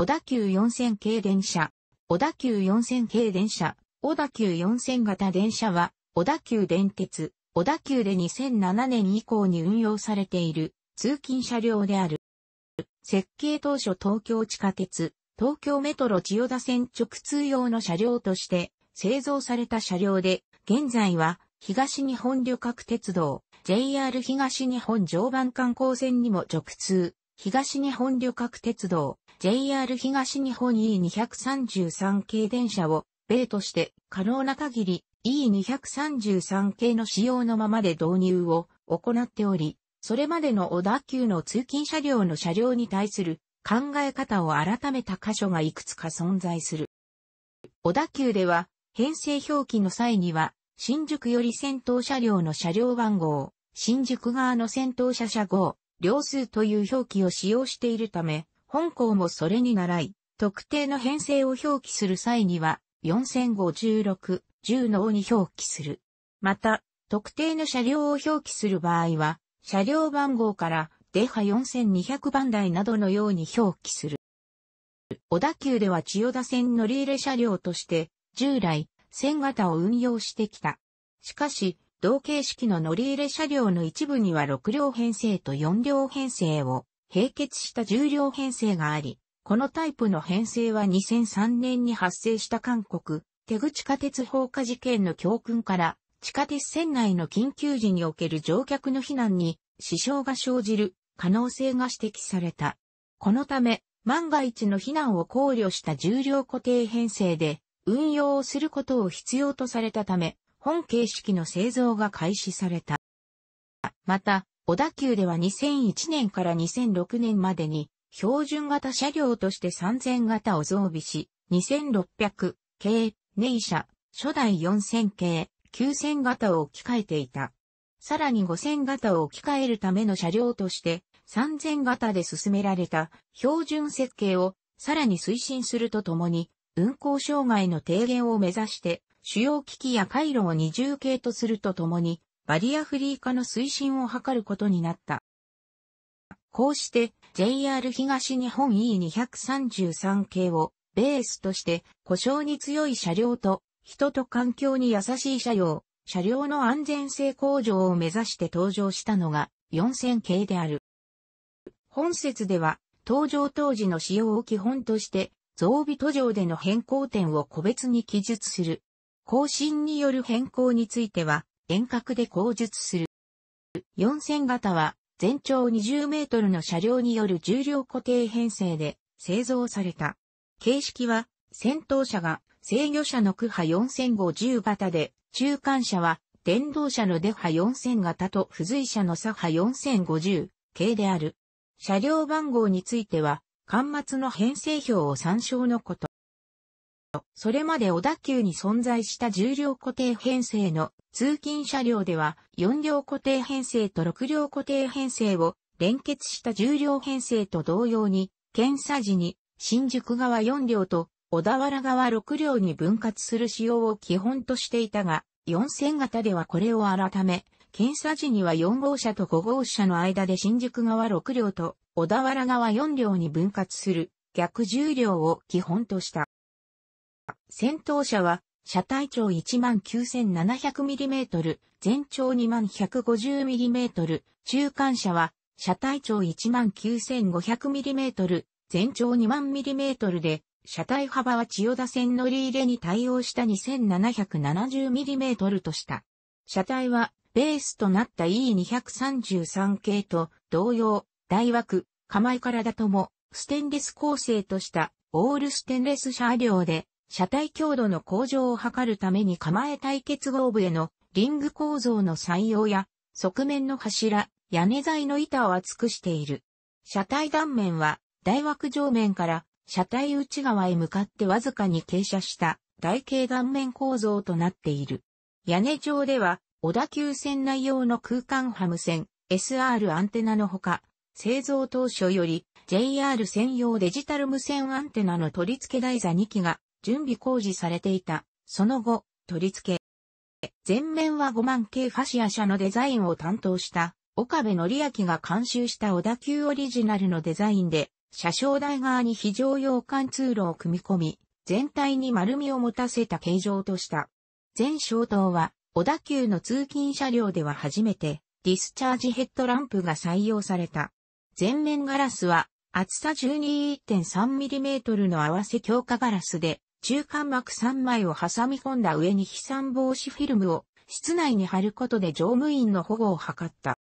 小田急4000系電車、小田急4000系電車、小田急4000型電車は、小田急電鉄、小田急で2007年以降に運用されている通勤車両である。設計当初東京地下鉄、東京メトロ千代田線直通用の車両として製造された車両で、現在は東日本旅客鉄道、JR 東日本常磐観光線にも直通、東日本旅客鉄道、JR 東日本 E233 系電車を、米として可能な限り E233 系の使用のままで導入を行っており、それまでの小田急の通勤車両の車両に対する考え方を改めた箇所がいくつか存在する。小田急では、編成表記の際には、新宿より先頭車両の車両番号、新宿側の先頭車車号、両数という表記を使用しているため、本校もそれに習い、特定の編成を表記する際には、4056、10の尾に表記する。また、特定の車両を表記する場合は、車両番号から、デハ4200番台などのように表記する。小田急では千代田線乗り入れ車両として、従来、線型を運用してきた。しかし、同形式の乗り入れ車両の一部には6両編成と4両編成を並結した重量編成があり、このタイプの編成は2003年に発生した韓国、手口地下鉄放火事件の教訓から、地下鉄線内の緊急時における乗客の避難に支障が生じる可能性が指摘された。このため、万が一の避難を考慮した重量固定編成で運用をすることを必要とされたため、本形式の製造が開始された。また、小田急では2001年から2006年までに、標準型車両として3000型を増備し、2600系、ネ車、初代4000系、9000型を置き換えていた。さらに5000型を置き換えるための車両として、3000型で進められた標準設計をさらに推進するとともに、運行障害の低減を目指して、主要機器や回路を二重系とするとともに、バリアフリー化の推進を図ることになった。こうして JR 東日本 E233 系をベースとして故障に強い車両と人と環境に優しい車両、車両の安全性向上を目指して登場したのが4000系である。本説では登場当時の使用を基本として増備途上での変更点を個別に記述する。更新による変更については遠隔で口述する。4000型は全長20メートルの車両による重量固定編成で製造された。形式は先頭車が制御車の区波4050型で、中間車は電動車の出波4000型と付随車の左波4050系である。車両番号については、端末の編成表を参照のこと。それまで小田急に存在した重量固定編成の通勤車両では4両固定編成と6両固定編成を連結した重量編成と同様に、検査時に新宿側4両と小田原側6両に分割する仕様を基本としていたが、4000型ではこれを改め、検査時には4号車と5号車の間で新宿側6両と小田原側4両に分割する逆重量を基本とした。戦闘車は、車体長 19,700mm、全長 2150mm、中間車は、車体長 19,500mm、全長2万 mm で、車体幅は千代田線乗り入れに対応した 2770mm とした。車体は、ベースとなった E233 系と同様、大枠、構えからだとも、ステンレス構成とした、オールステンレス車両で、車体強度の向上を図るために構え対結合部へのリング構造の採用や、側面の柱、屋根材の板を厚くしている。車体断面は、大枠上面から車体内側へ向かってわずかに傾斜した台形断面構造となっている。屋根上では、小田急線内用の空間ハム線、SR アンテナのほか、製造当初より JR 専用デジタル無線アンテナの取り付け台座2機が準備工事されていた。その後、取り付け。前面は5万系ファシア車のデザインを担当した岡部則明が監修した小田急オリジナルのデザインで、車掌台側に非常用貫通路を組み込み、全体に丸みを持たせた形状とした。全消灯は、小田急の通勤車両では初めて、ディスチャージヘッドランプが採用された。前面ガラスは、厚さ 12.3mm の合わせ強化ガラスで、中間膜3枚を挟み込んだ上に飛散防止フィルムを室内に貼ることで乗務員の保護を図った。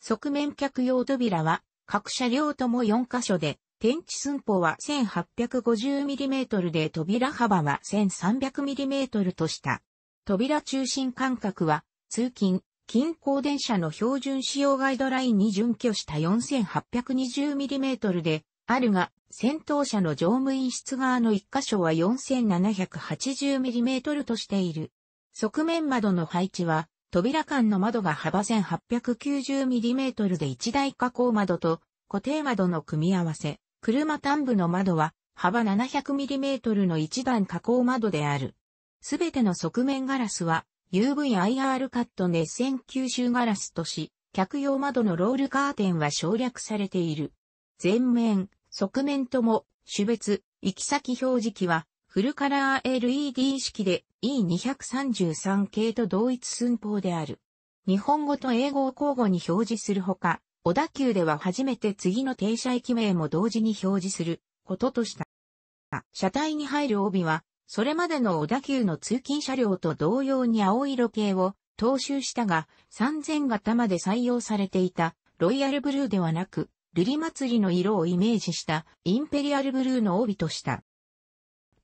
側面客用扉は各車両とも4箇所で、天地寸法は 1850mm で扉幅は 1300mm とした。扉中心間隔は通勤、近郊電車の標準使用ガイドラインに準拠した 4820mm であるが、戦闘車の乗務員室側の1箇所は 4780mm としている。側面窓の配置は、扉間の窓が幅 1890mm で一台加工窓と固定窓の組み合わせ、車端部の窓は幅 700mm の一段加工窓である。すべての側面ガラスは UVIR カット熱線吸収ガラスとし、客用窓のロールカーテンは省略されている。全面、側面とも、種別、行き先表示器は、フルカラー LED 式で E233 系と同一寸法である。日本語と英語を交互に表示するほか、小田急では初めて次の停車駅名も同時に表示することとした。車体に入る帯は、それまでの小田急の通勤車両と同様に青色系を踏襲したが、3000型まで採用されていたロイヤルブルーではなく、瑠璃祭りの色をイメージしたインペリアルブルーの帯とした。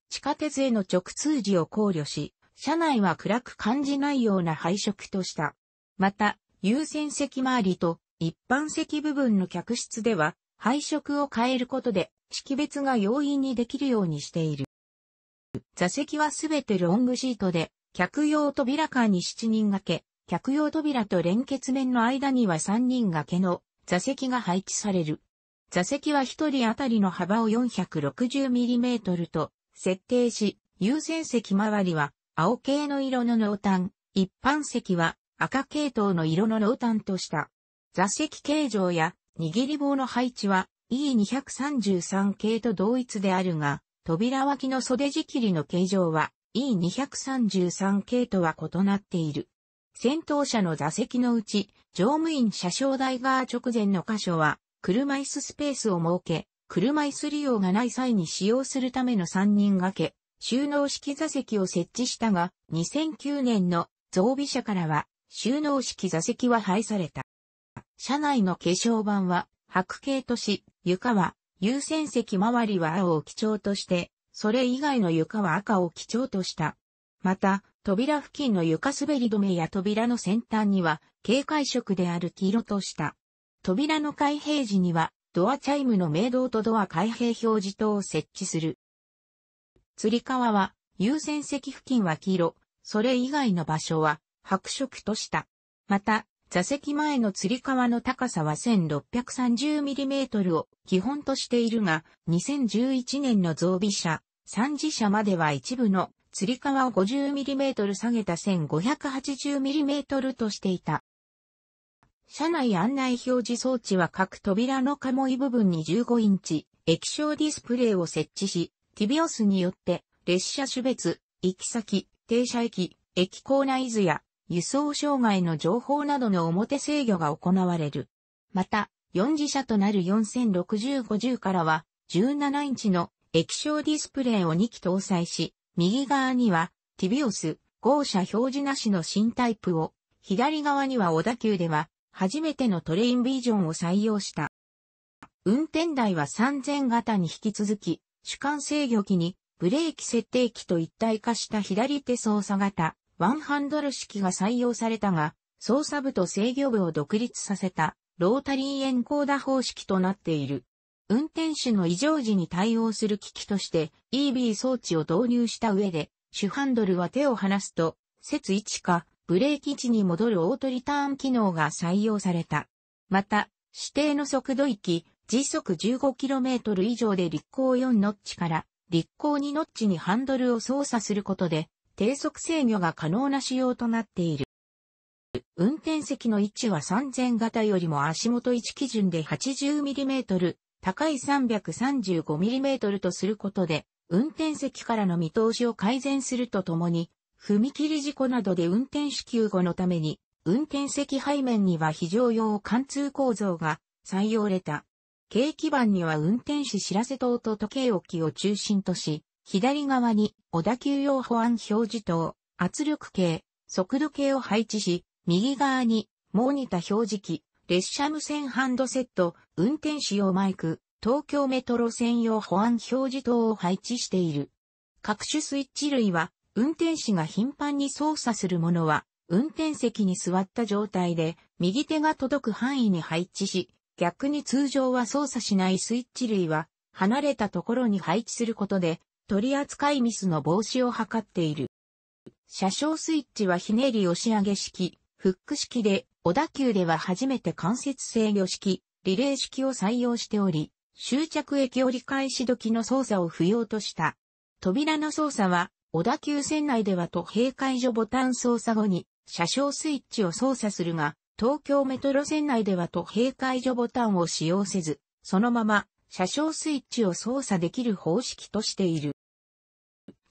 地下鉄への直通時を考慮し、車内は暗く感じないような配色とした。また、優先席周りと一般席部分の客室では配色を変えることで識別が容易にできるようにしている。座席はすべてロングシートで、客用扉間に7人掛け、客用扉と連結面の間には3人掛けの座席が配置される。座席は1人当たりの幅を 460mm と設定し、優先席周りは青系の色の濃淡、一般席は赤系統の色の濃淡とした。座席形状や握り棒の配置は E233 系と同一であるが、扉脇の袖仕切りの形状は E233 系とは異なっている。先頭車の座席のうち、乗務員車掌台側直前の箇所は、車椅子スペースを設け、車椅子利用がない際に使用するための3人掛け、収納式座席を設置したが、2009年の増備車からは、収納式座席は廃された。車内の化粧板は白系とし、床は優先席周りは青を基調として、それ以外の床は赤を基調とした。また、扉付近の床滑り止めや扉の先端には、警戒色である黄色とした。扉の開閉時には、ドアチャイムの明灯とドア開閉表示灯を設置する。釣り革は、優先席付近は黄色、それ以外の場所は白色とした。また、座席前の吊り革の高さは 1630mm を基本としているが、2011年の増備車、3次車までは一部の吊り革を 50mm 下げた 1580mm としていた。車内案内表示装置は各扉のカモイ部分に15インチ液晶ディスプレイを設置し、ティビオスによって列車種別、行き先、停車駅、駅構内図や輸送障害の情報などの表制御が行われる。また、4次車となる406050からは17インチの液晶ディスプレイを2機搭載し、右側には、ティビオス、号車表示なしの新タイプを、左側には小田急では、初めてのトレインビジョンを採用した。運転台は3000型に引き続き、主管制御機に、ブレーキ設定機と一体化した左手操作型、ワンハンドル式が採用されたが、操作部と制御部を独立させた、ロータリーエンコーダ方式となっている。運転手の異常時に対応する機器として EB 装置を導入した上で、主ハンドルは手を離すと、節位置かブレーキ位置に戻るオートリターン機能が採用された。また、指定の速度域、時速 15km 以上で立行4ノッチから立行2ノッチにハンドルを操作することで、低速制御が可能な仕様となっている。運転席の位置は3000型よりも足元位置基準で 80mm、高い 335mm とすることで、運転席からの見通しを改善するとともに、踏切事故などで運転手救護のために、運転席背面には非常用貫通構造が採用れた。軽基板には運転士知らせ灯と時計置きを中心とし、左側に小田急用保安表示灯、圧力計、速度計を配置し、右側にモニタた表示器、列車無線ハンドセット、運転士用マイク、東京メトロ専用保安表示灯を配置している。各種スイッチ類は、運転士が頻繁に操作するものは、運転席に座った状態で、右手が届く範囲に配置し、逆に通常は操作しないスイッチ類は、離れたところに配置することで、取り扱いミスの防止を図っている。車掌スイッチはひねり押し上げ式、フック式で、小田急では初めて間接制御式、リレー式を採用しており、終着駅折り返し時の操作を不要とした。扉の操作は、小田急線内ではと閉解除ボタン操作後に、車掌スイッチを操作するが、東京メトロ線内ではと閉解除ボタンを使用せず、そのまま、車掌スイッチを操作できる方式としている。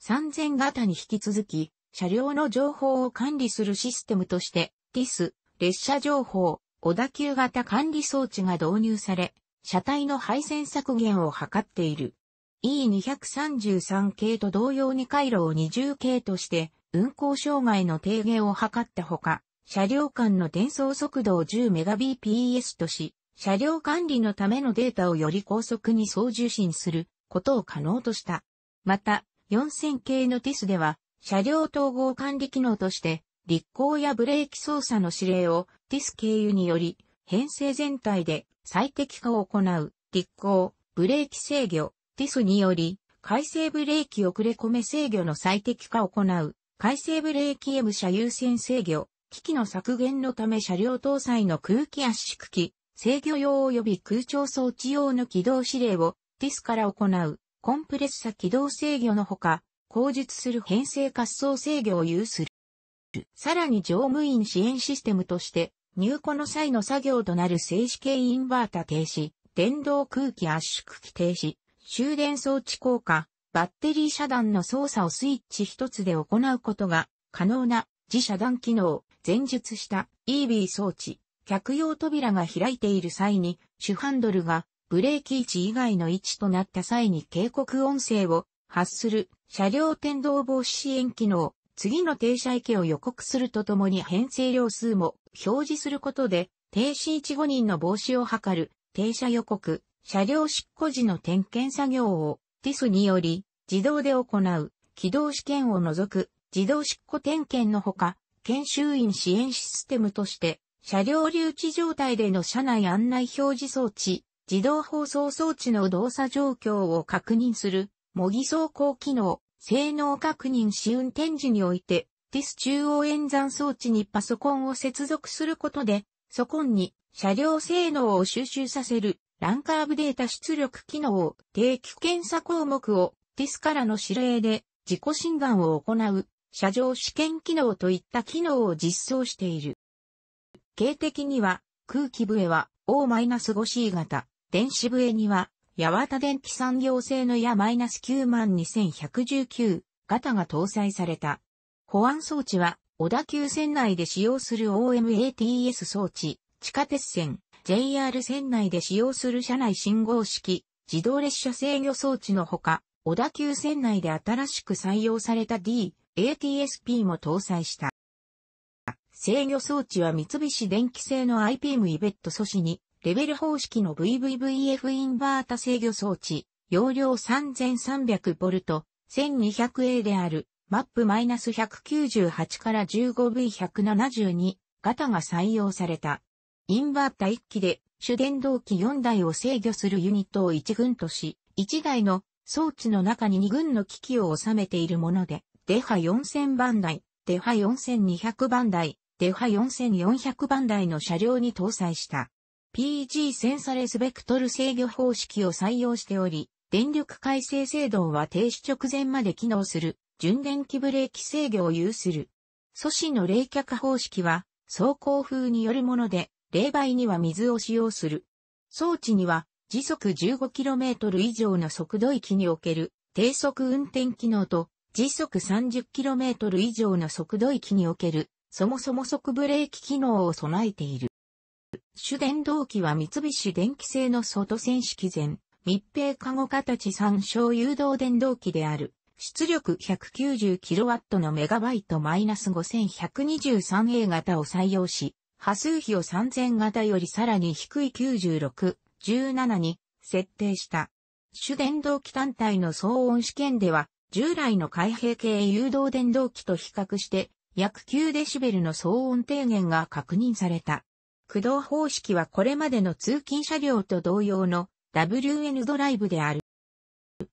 3000型に引き続き、車両の情報を管理するシステムとして、TIS、列車情報、小田急型管理装置が導入され、車体の配線削減を図っている。E233 系と同様に回路を20系として運行障害の低減を図ったほか、車両間の転送速度を 10Mbps とし、車両管理のためのデータをより高速に送受信することを可能とした。また、4000系の TIS では、車両統合管理機能として、立行やブレーキ操作の指令を TIS 経由により、編成全体で最適化を行う、立行、ブレーキ制御、TIS により、改正ブレーキ遅れ込め制御の最適化を行う、改正ブレーキ M 車優先制御、機器の削減のため車両搭載の空気圧縮機、制御用及び空調装置用の起動指令を TIS から行う、コンプレッサ起動制御のほか、工述する編成滑走制御を有する。さらに乗務員支援システムとして、入庫の際の作業となる静止系インバータ停止、電動空気圧縮機停止、終電装置効果、バッテリー遮断の操作をスイッチ一つで行うことが可能な自遮断機能、前述した EB 装置、客用扉が開いている際に、主ハンドルがブレーキ位置以外の位置となった際に警告音声を発する車両転動防止支援機能、次の停車駅を予告するとともに編成量数も表示することで、停止1、5人の防止を図る、停車予告、車両執行時の点検作業を、ティスにより、自動で行う、起動試験を除く、自動執行点検のほか、研修員支援システムとして、車両留置状態での車内案内表示装置、自動放送装置の動作状況を確認する、模擬走行機能、性能確認し運転時において、TIS 中央演算装置にパソコンを接続することで、ソコンに車両性能を収集させるランカーブデータ出力機能を定期検査項目を TIS からの指令で自己診断を行う車上試験機能といった機能を実装している。形的には空気笛は O-5C 型、電子笛にはヤワタ電機産業製のヤ -92119 型が搭載された。保安装置は、小田急線内で使用する OMATS 装置、地下鉄線、JR 線内で使用する車内信号式、自動列車制御装置のほか、小田急線内で新しく採用された D、ATSP も搭載した。制御装置は三菱電機製の IPM イベット素子にレベル方式の VVVF インバータ制御装置、容量 3300V、1200A である、マップ -198 から 15V172 型が採用された。インバータ1機で主電動機4台を制御するユニットを1軍とし、1台の装置の中に2軍の機器を収めているもので、デハ4000番台、デハ4200番台、デハ4400番台の車両に搭載した。p g センサレスベクトル制御方式を採用しており、電力改正制動は停止直前まで機能する、純電気ブレーキ制御を有する。素子の冷却方式は、走行風によるもので、冷媒には水を使用する。装置には、時速 15km 以上の速度域における低速運転機能と時速 30km 以上の速度域におけるそもそも速ブレーキ機能を備えている。主電動機は三菱電機製の外線式前、密閉加護形参照誘導電動機である。出力 190kW のメガバイトマイナス 5123A 型を採用し、波数比を3000型よりさらに低い96、17に設定した。主電動機単体の騒音試験では、従来の開閉系誘導電動機と比較して、約 9dB の騒音低減が確認された。駆動方式はこれまでの通勤車両と同様の WN ドライブである。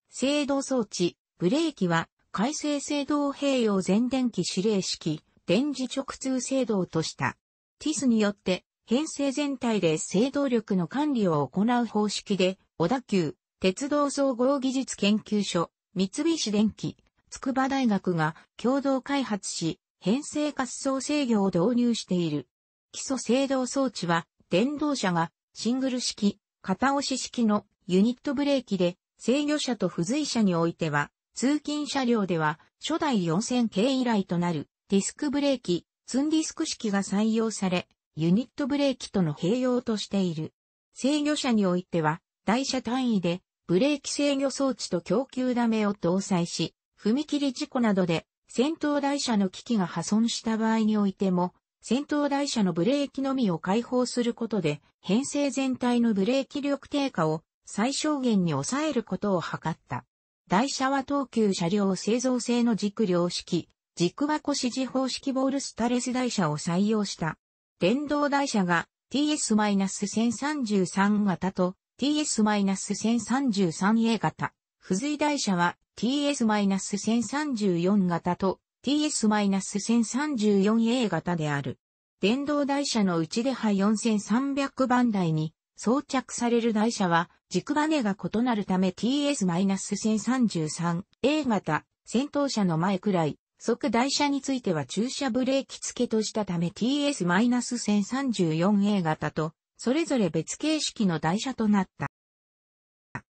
制動装置、ブレーキは、改正制動併用全電気指令式、電磁直通制動とした。TIS によって、編成全体で制動力の管理を行う方式で、小田急、鉄道総合技術研究所、三菱電機、筑波大学が共同開発し、編成滑走制御を導入している。基礎制動装置は、電動車がシングル式、片押し式のユニットブレーキで、制御車と付随車においては、通勤車両では初代4000系以来となるディスクブレーキ、ツンディスク式が採用され、ユニットブレーキとの併用としている。制御車においては、台車単位でブレーキ制御装置と供給ダメを搭載し、踏切事故などで先頭台車の機器が破損した場合においても、先頭台車のブレーキのみを解放することで、編成全体のブレーキ力低下を最小限に抑えることを図った。台車は東急車両製造製の軸量式、軸箱指示方式ボールスタレス台車を採用した。電動台車が TS-1033 型と TS-1033A 型。付随台車は TS-1034 型と TS-1034A 型である。電動台車のうちで派4300番台に装着される台車は軸バネが異なるため TS-1033A 型先頭車の前くらい即台車については駐車ブレーキ付けとしたため TS-1034A 型と、それぞれ別形式の台車となった。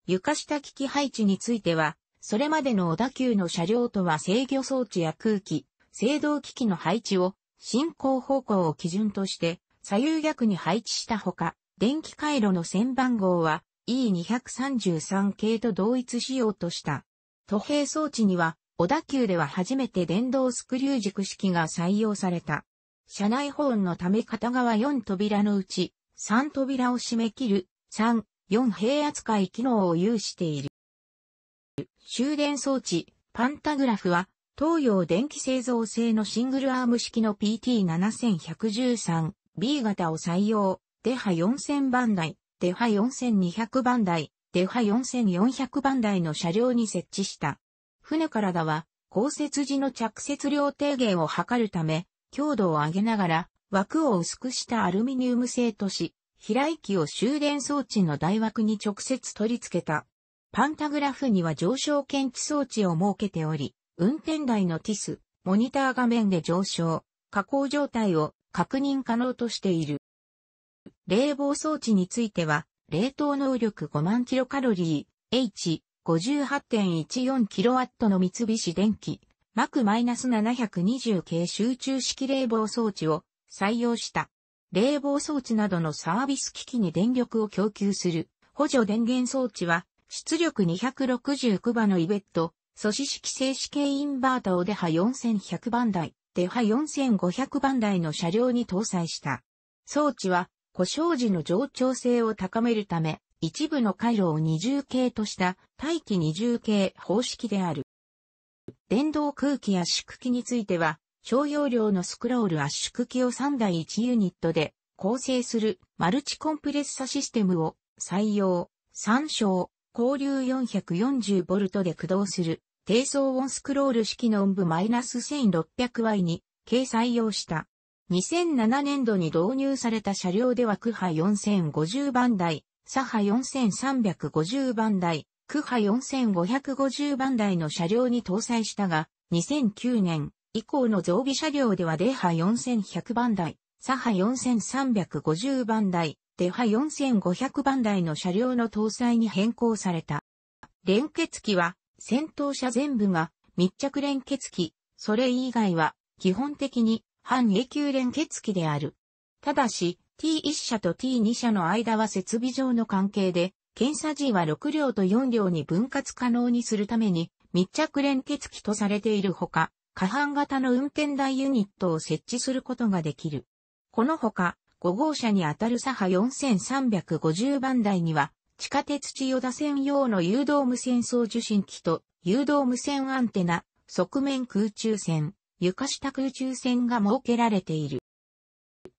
床下機器配置については、それまでの小田急の車両とは制御装置や空気、制動機器の配置を進行方向を基準として、左右逆に配置したほか、電気回路の線番号は E233 系と同一しようとした。都平装置には、小田急では初めて電動スクリュー軸式が採用された。車内保温のため片側4扉のうち、3扉を締め切る、3、4平扱い機能を有している。終電装置、パンタグラフは、東洋電気製造製のシングルアーム式の PT7113B 型を採用、デハ4000番台、デハ4200番台、デハ4400番台の車両に設置した。船体は、降雪時の着雪量低減を図るため、強度を上げながら、枠を薄くしたアルミニウム製とし、飛来機を終電装置の台枠に直接取り付けた。パンタグラフには上昇検知装置を設けており、運転台のティス、モニター画面で上昇、加工状態を確認可能としている。冷房装置については、冷凍能力5万キロカロリー、H、58.14kW の三菱電機、MAC-720 系集中式冷房装置を採用した。冷房装置などのサービス機器に電力を供給する補助電源装置は出力269場のイベット素子式静止系インバータをデハ4100番台、デハ4500番台の車両に搭載した。装置は、故障時の上調性を高めるため、一部の回路を二重系とした大気二重系方式である。電動空気圧縮機については、小容量のスクロール圧縮機を3台1ユニットで構成するマルチコンプレッサシステムを採用、参照、交流 440V で駆動する低層オンスクロール式の音部 -1600Y に掲載用した。2007年度に導入された車両では区波4050番台、左波4350番台、区波4550番台の車両に搭載したが、2009年以降の増備車両ではデ波4100番台、左波4350番台、デ波4500番台の車両の搭載に変更された。連結機は戦闘車全部が密着連結機、それ以外は基本的に半永久連結機である。ただし、T1 車と T2 車の間は設備上の関係で、検査時は6両と4両に分割可能にするために密着連結機とされているほか、下半型の運転台ユニットを設置することができる。このほか、5号車にあたる左派4350番台には、地下鉄千代田線用の誘導無線送受信機と誘導無線アンテナ、側面空中線、床下空中線が設けられている。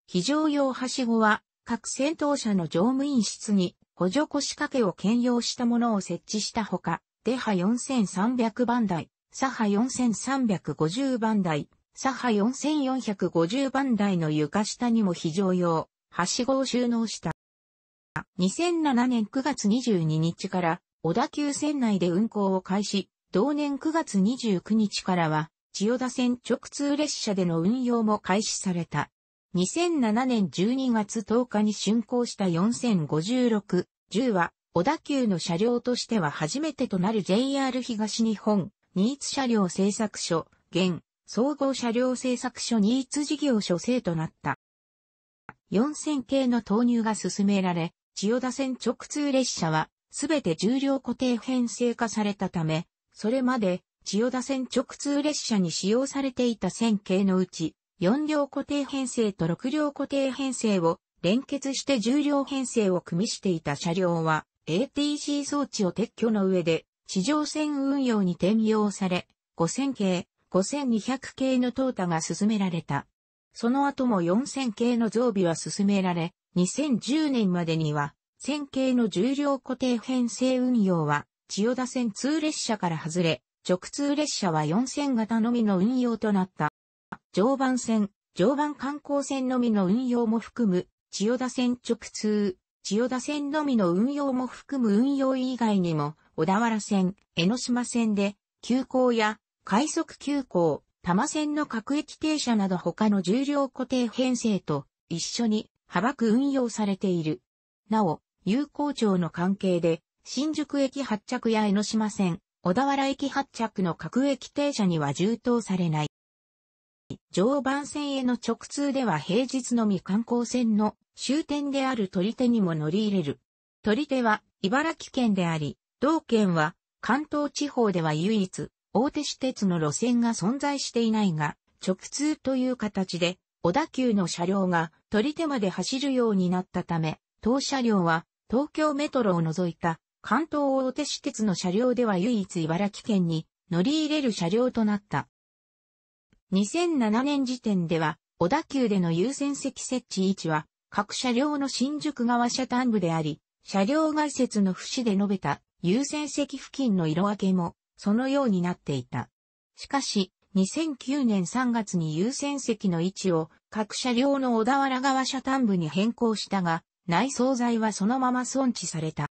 非常用はしごは、各戦闘車の乗務員室に補助腰掛けを兼用したものを設置したほか、デハ4300番台、サハ4350番台、サハ4450番台の床下にも非常用、はしごを収納した。2007年9月22日から小田急線内で運行を開始、同年9月29日からは千代田線直通列車での運用も開始された。2007年12月10日に竣工した4056、10は小田急の車両としては初めてとなる JR 東日本、新津車両製作所、現、総合車両製作所新津事業所制となった。4000系の投入が進められ、千代田線直通列車は、すべて重量固定編成化されたため、それまで、千代田線直通列車に使用されていた線形のうち、4両固定編成と6両固定編成を連結して重量編成を組みしていた車両は ATC 装置を撤去の上で地上線運用に転用され、5000系、5200系の淘汰が進められた。その後も4000系の増備は進められ、2010年までには、線形の重量固定編成運用は、千代田線通列車から外れ、直通列車は4線型のみの運用となった。常磐線、常磐観光線のみの運用も含む、千代田線直通、千代田線のみの運用も含む運用以外にも、小田原線、江ノ島線で、急行や、快速急行、多摩線の各駅停車など他の重量固定編成と一緒に幅く運用されている。なお、有効庁の関係で、新宿駅発着や江ノ島線、小田原駅発着の各駅停車には充当されない。常磐線への直通では平日のみ観光船の終点である取り手にも乗り入れる。取り手は茨城県であり、同県は関東地方では唯一大手私鉄の路線が存在していないが、直通という形で小田急の車両が取り手まで走るようになったため、当車両は東京メトロを除いた関東大手私鉄の車両では唯一茨城県に乗り入れる車両となった。2007年時点では小田急での優先席設置位置は各車両の新宿側車端部であり、車両外接の節で述べた優先席付近の色分けもそのようになっていた。しかし、2009年3月に優先席の位置を各車両の小田原側車端部に変更したが、内装材はそのまま損置された。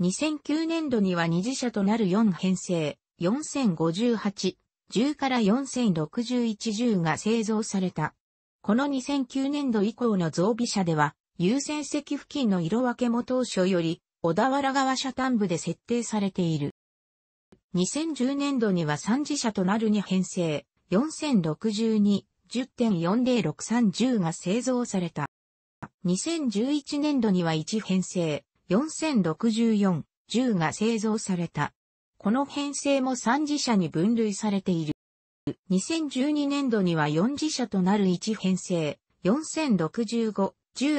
2009年度には二次車となる4編成、4058、10から406110が製造された。この2009年度以降の増備車では、優先席付近の色分けも当初より、小田原側車端部で設定されている。2010年度には3次車となる2編成、4062、1 0 4 0 6 3 0が製造された。2011年度には1編成406410が製造された。この編成も3次社に分類されている。2012年度には4次社となる1編成406510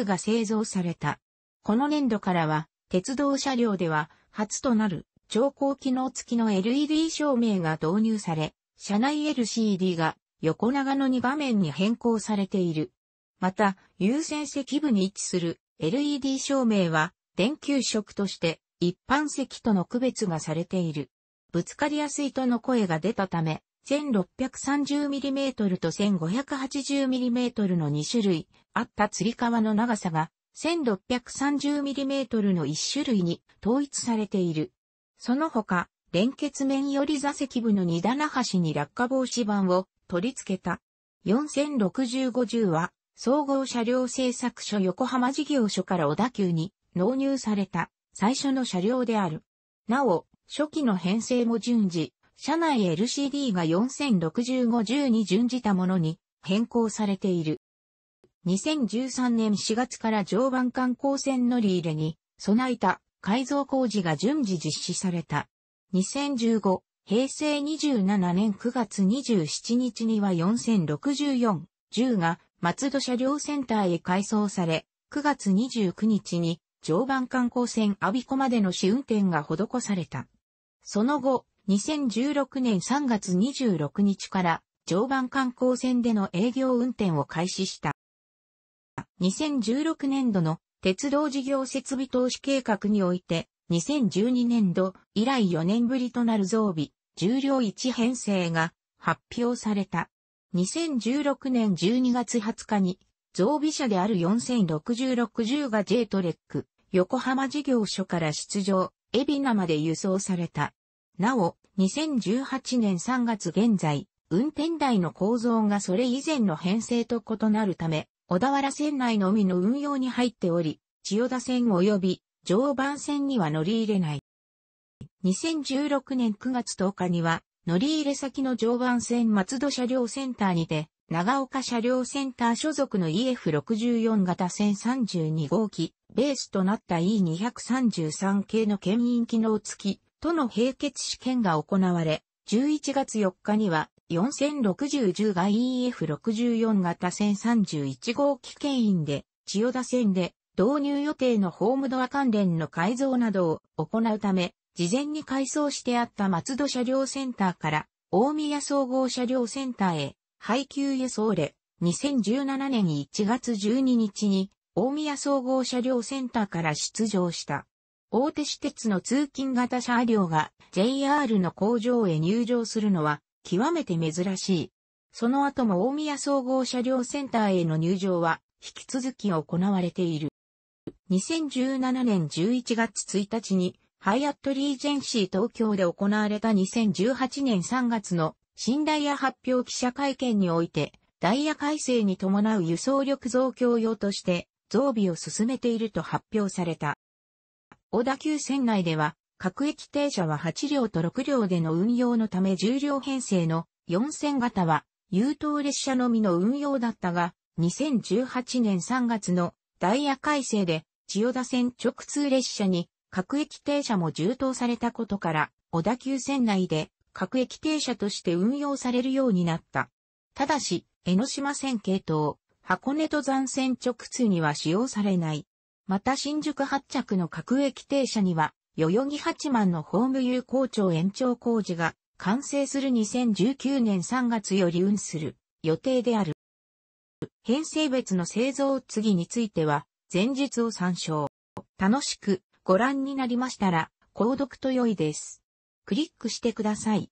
が製造された。この年度からは鉄道車両では初となる超高機能付きの LED 照明が導入され、車内 LCD が横長の2画面に変更されている。また、優先席部に位置する LED 照明は、電球色として一般席との区別がされている。ぶつかりやすいとの声が出たため、1630mm と 1580mm の2種類あった吊り革の長さが 1630mm の1種類に統一されている。その他、連結面より座席部の2棚端に落下防止板を取り付けた。406510は、総合車両製作所横浜事業所から小田急に納入された最初の車両である。なお、初期の編成も順次、車内 LCD が406510に準じたものに変更されている。2013年4月から常磐観光船乗り入れに備えた改造工事が順次実施された。2015平成27年9月27日には4064、10が松戸車両センターへ改装され、9月29日に常磐観光船アビコまでの試運転が施された。その後、2016年3月26日から常磐観光船での営業運転を開始した。2016年度の鉄道事業設備投資計画において、2012年度以来4年ぶりとなる増備、重量1編成が発表された。2016年12月20日に、増備車である406060が J トレック、横浜事業所から出場、海老名まで輸送された。なお、2018年3月現在、運転台の構造がそれ以前の編成と異なるため、小田原線内のみの運用に入っており、千代田線及び常磐線には乗り入れない。2016年9月10日には、乗り入れ先の常磐線松戸車両センターにて、長岡車両センター所属の EF64 型線32号機、ベースとなった E233 系の牽引機能付き、との並結試験が行われ、11月4日には、406010が EF64 型線31号機牽引で、千代田線で、導入予定のホームドア関連の改造などを行うため、事前に改装してあった松戸車両センターから大宮総合車両センターへ配給輸送れ、2017年1月12日に大宮総合車両センターから出場した。大手私鉄の通勤型車両が JR の工場へ入場するのは極めて珍しい。その後も大宮総合車両センターへの入場は引き続き行われている。2017年11月1日に、ハイアットリージェンシー東京で行われた2018年3月の新ダイヤ発表記者会見において、ダイヤ改正に伴う輸送力増強用として増備を進めていると発表された。小田急線内では、各駅停車は8両と6両での運用のため10両編成の4線型は優等列車のみの運用だったが、2018年3月のダイヤ改正で千代田線直通列車に各駅停車も充当されたことから、小田急線内で各駅停車として運用されるようになった。ただし、江ノ島線系統、箱根登山線直通には使用されない。また新宿発着の各駅停車には、代々木八幡のホーム有効庁延長工事が完成する2019年3月より運する予定である。編成別の製造次については、前日を参照。楽しくご覧になりましたら、購読と良いです。クリックしてください。